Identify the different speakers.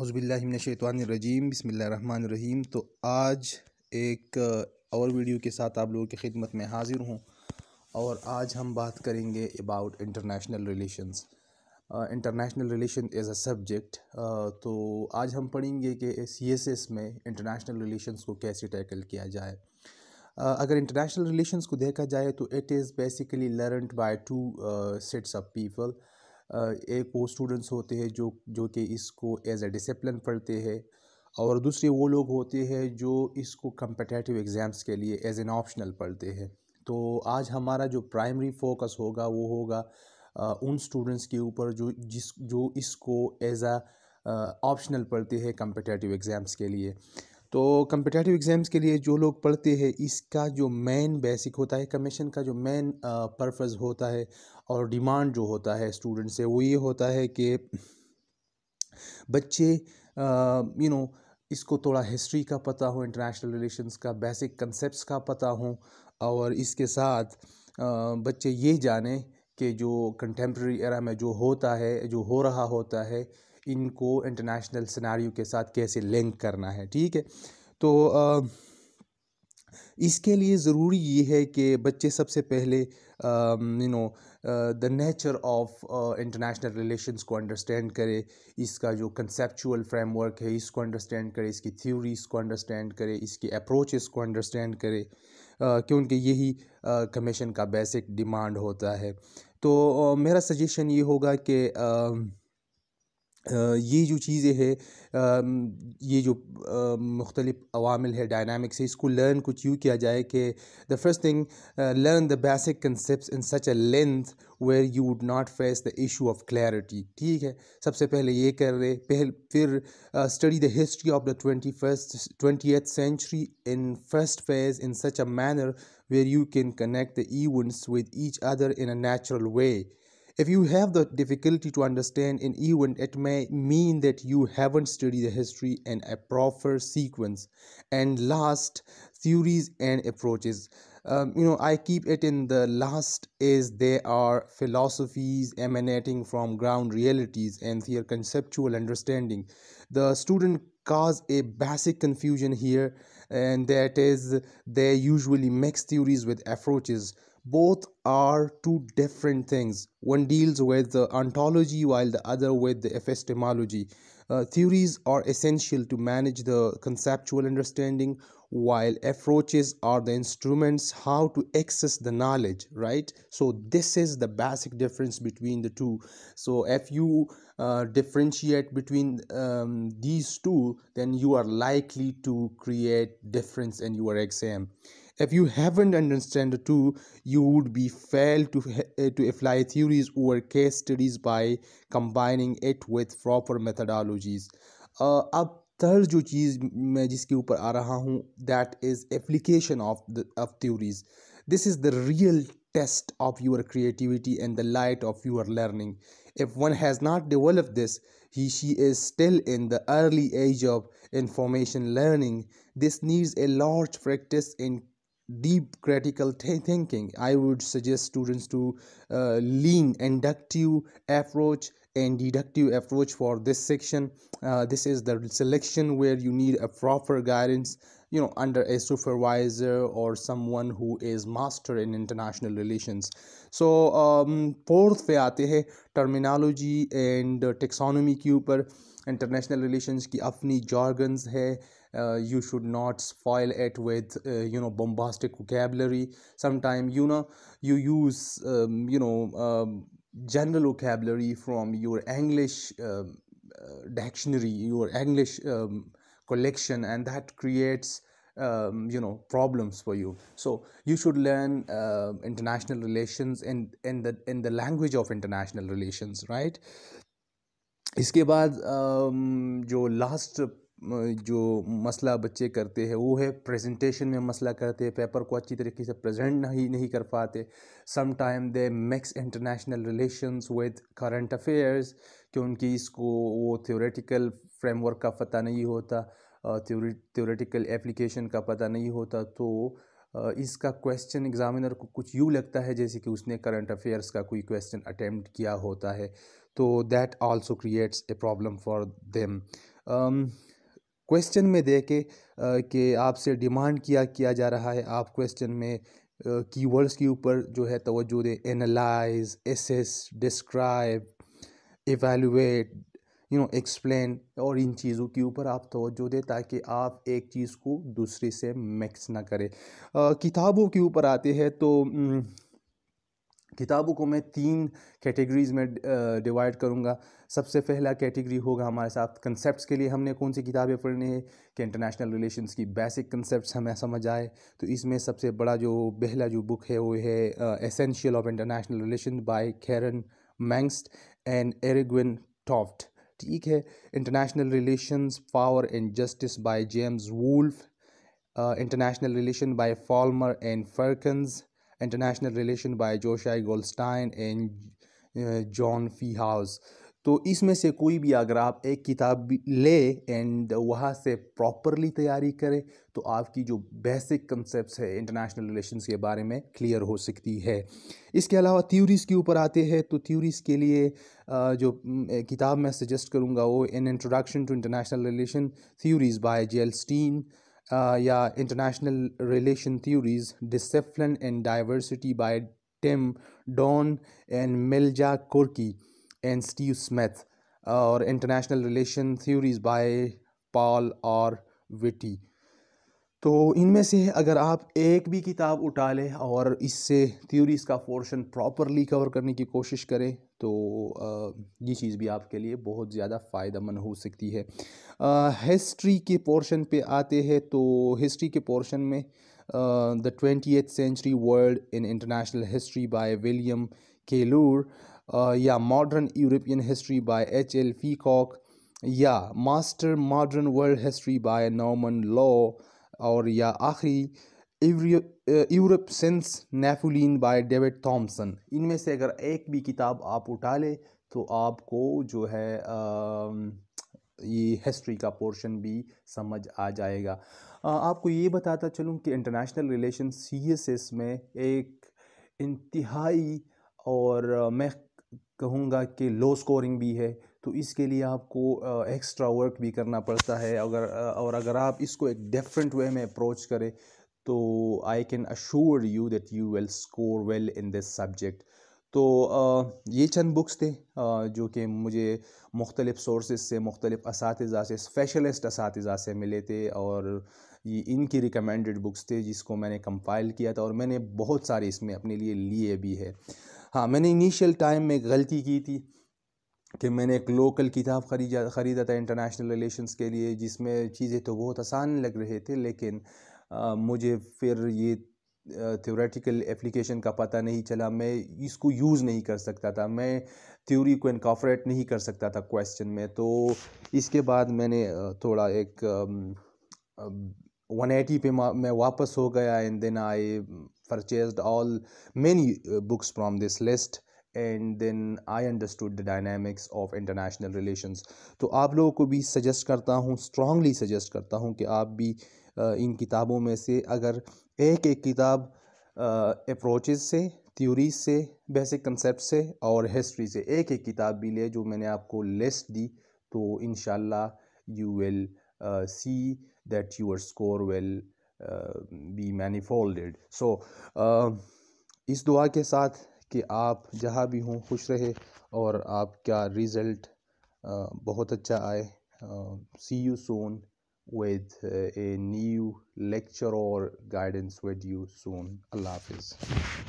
Speaker 1: हौज़बिल्लिमिनशैतवानरजीम बसमीम तो आज एक और वीडियो के साथ आप लोगों की खिदमत में हाज़िर हूँ और आज हम बात करेंगे about international relations international relation as a subject तो आज हम पढ़ेंगे कि सी एस एस में इंटरनेशनल रिलेशंस को कैसे टैकल किया जाए uh, अगर इंटरनेशनल रिलेशंस को देखा जाए तो it is basically learned by two sets of people एक वो स्टूडेंट्स होते हैं जो जो कि इसको एज ए डिसिप्लिन पढ़ते हैं और दूसरे वो लोग होते हैं जो इसको कम्पटेटिव एग्ज़ाम्स के लिए एज एन ऑप्शनल पढ़ते हैं तो आज हमारा जो प्राइमरी फोकस होगा वो होगा आ, उन स्टूडेंट्स के ऊपर जो जिस जो इसको एज आ ऑप्शनल पढ़ते हैं कम्पटेटिव एग्ज़ाम्स के लिए तो कम्पिटेटिव एग्ज़ाम्स के लिए जो लोग पढ़ते हैं इसका जो मेन बेसिक होता है कमीशन का जो मेन पर्पज़ होता है और डिमांड जो होता है स्टूडेंट से वो ये होता है कि बच्चे यू नो इसको थोड़ा हिस्ट्री का पता हो इंटरनेशनल रिलेशंस का बेसिक कंसेप्ट का पता हो और इसके साथ आ, बच्चे ये जाने कि जो कंटेम्प्रेरी एरा में जो होता है जो हो रहा होता है इनको इंटरनेशनल सिनारियों के साथ कैसे लिंक करना है ठीक है तो आ, इसके लिए ज़रूरी ये है कि बच्चे सबसे पहले you know the nature of international relations को अंडरस्टैंड करे इसका जो कंसेप्चुअल फ्रेमवर्क है इसको अंडरस्टैंड करे इसकी थ्योरीज को अंडरस्टैंड करे इसकी अप्रोचेस को अंडरस्टैंड करे uh, क्योंकि यही कमीशन uh, का बेसिक डिमांड होता है तो uh, मेरा सजेशन ये होगा कि ये जो चीज़ें है ये जो मुख्तलिफ़ अवामिल है डायनामिक्स है इसको लर्न कुछ यूँ किया जाए कि the first thing learn the basic concept in such a length where you would not face the issue of clarity ठीक है सबसे पहले ये कर रहे पहल फिर study the history of the twenty first twentieth century in first phase in such a manner where you can connect the events with each other in a natural way If you have the difficulty to understand an event, it may mean that you haven't studied the history in a proper sequence. And last, theories and approaches. Um, you know, I keep it in the last is they are philosophies emanating from ground realities and their conceptual understanding. The student cause a basic confusion here, and that is they usually mix theories with approaches both are two different things one deals with the ontology while the other with the epistemology uh, theories are essential to manage the conceptual understanding while approaches are the instruments how to access the knowledge right so this is the basic difference between the two so if you uh, differentiate between um, these two then you are likely to create difference in your exam if you haven't understand the two, you would be failed to, eh, to apply theories or case studies by combining it with proper methodologies. Uh, अब third जो चीज़ मैं जिसके ऊपर आ रहा हूँ that is application of of of of theories this is the real test of your creativity and the light of if one has not developed this he she is still in the early age of information learning this needs a large practice in deep critical th- thinking i would suggest students to uh, lean inductive approach and deductive approach for this section uh, this is the selection where you need a proper guidance you know under a supervisor or someone who is master in international relations so um, fourth pe aate terminology and taxonomy ke upar international relations ki apni jargons hai uh, you should not spoil it with uh, you know bombastic vocabulary Sometimes you know you use um, you know um, general vocabulary from your english uh, dictionary your english collection and that creates um, you know problems for you so you should learn uh, international relations in in the in the language of international relations right इसके बाद um, जो last जो मसला बच्चे करते हैं वो है प्रेजेंटेशन में मसला करते हैं पेपर को अच्छी तरीके से प्रेजेंट नहीं नहीं कर पाते some time they mix international relations with current affairs क्योंकि इसको वो थ्योरेटिकल फ्रेमवर्क का पता नहीं होता थ्योरेटिकल एप्लीकेशन का पता नहीं होता तो इसका क्वेश्चन एग्ज़ामिनर को कुछ यूँ लगता है जैसे कि उसने करंट अफेयर्स का कोई क्वेश्चन अटैम्प्ट किया होता है तो that also creates a problem for them question में देखे कि आपसे डिमांड किया किया जा रहा है आप क्वेश्चन में कीवर्ड्स के ऊपर जो है तवज्जो दें analyse assess describe evaluate you know explain और इन चीज़ों के ऊपर आप तोजो दें ताकि आप एक चीज़ को दूसरे से मिक्स ना करें किताबों के ऊपर आते हैं तो किताबों को मैं तीन कैटेगरीज़ में डिवाइड करूँगा सबसे पहला कैटेगरी होगा हमारे साथ कंसेप्ट्स के लिए हमने कौन सी किताबें पढ़नी है कि इंटरनेशनल रिलेशंस की बेसिक कंसेप्ट्स हमें समझ आए तो इसमें सबसे बड़ा जो पहला जो बुक है वो है essential of international relation by Karen Mingst and Arreguin Toft ठीक है international relations power and justice by James Wolfe international relation by Folmer and Furkins international relation by Joshua Goldstein and Jon Pevehouse तो इसमें से कोई भी अगर आप एक किताब ले एंड वहाँ से प्रॉपरली तैयारी करें तो आपकी जो बेसिक कंसेप्ट है इंटरनेशनल रिलेशंस के बारे में क्लियर हो सकती है इसके अलावा थ्योरीज़ के ऊपर आते हैं तो थ्योरीज़ के लिए जो किताब मैं सजेस्ट करूँगा वो an introduction to international relation theories by Jill Steans या international relation theories discipline and diversity by Tim Dunne and Milja Kurki and Steve Smith और international relation theories by Paul R Viotti तो इनमें से अगर आप एक भी किताब उठा लें और इससे थ्योरीज़ का पोर्शन प्रॉपरली कवर करने की कोशिश करें तो ये चीज़ भी आपके लिए बहुत ज़्यादा फ़ायदेमंद हो सकती है हिस्ट्री के पोर्शन पे आते हैं तो हिस्ट्री के पोर्शन में the twenty century world in international history by William Keylor या modern European history by H L Peacock या master modern world history by Norman Lowe और या आखिरी Europe since Napoleon by David Thomson इनमें से अगर एक भी किताब आप उठा ले तो आपको जो है आ, um, ये हिस्ट्री का पोर्शन भी समझ आ जाएगा आ, uh, आपको ये बताता चलूँ कि international relation C S S में एक इंतहाई और uh, मैं कहूँगा कि लो स्कोरिंग भी है तो इसके लिए आपको एक्स्ट्रा वर्क भी करना पड़ता है अगर और अगर आप इसको एक डिफरेंट वे में अप्रोच करें तो I can assure you that you will score well in this subject तो ये चंद बुक्स थे जो कि मुझे मुख्तलिफ़ सोर्सेज से मुख्तलिफ़ इस से स्पेशलिस्ट इस से मिले थे और ये इनकी रिकमेंडेड बुक्स थे जिसको मैंने कंपाइल किया था और मैंने बहुत सारे इसमें अपने लिए लिए भी है हाँ मैंने इनिशियल टाइम में एक गलती की थी कि मैंने एक लोकल किताब खरीदा ख़रीदा था इंटरनेशनल रिलेशंस के लिए जिसमें चीज़ें तो बहुत आसान लग रहे थे लेकिन आ, मुझे फिर ये थ्योरेटिकल एप्लीकेशन का पता नहीं चला मैं इसको यूज़ नहीं कर सकता था मैं थ्योरी को इनकॉपरेट नहीं कर सकता था क्वेश्चन में तो इसके बाद मैंने थोड़ा एक वन एटी पे मैं वापस हो गया and then I purchased all many uh, books from this list and then I understood the dynamics of international relations तो आप लोगों को भी सजेस्ट करता हूँ स्ट्रांगली सजेस्ट करता हूँ कि आप भी uh, इन किताबों में से अगर एक एक किताब अप्रोचेस uh, से थ्योरीज से बेसिक कंसेप्ट से और हिस्ट्री से एक एक किताब भी ले जो मैंने आपको लिस्ट दी तो in you will see that your score will be manifolded so इस दुआ के साथ कि आप जहाँ भी हों खुश रहे और आपका रिज़ल्ट uh, बहुत अच्छा I see you soon with a new lecture or guidance with you soon. Allah Hafiz.